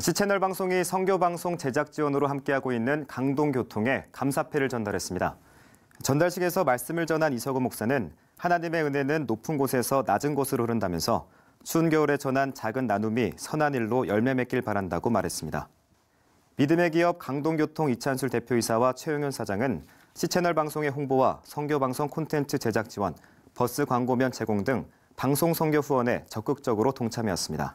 시채널 방송이 선교방송 제작 지원으로 함께하고 있는 강동교통에 감사패를 전달했습니다. 전달식에서 말씀을 전한 이석우 목사는 하나님의 은혜는 높은 곳에서 낮은 곳으로 흐른다면서 추운 겨울에 전한 작은 나눔이 선한 일로 열매 맺길 바란다고 말했습니다. 믿음의 기업 강동교통 이찬술 대표이사와 최용현 사장은 시채널 방송의 홍보와 선교방송 콘텐츠 제작 지원, 버스 광고면 제공 등 방송 선교 후원에 적극적으로 동참했습니다.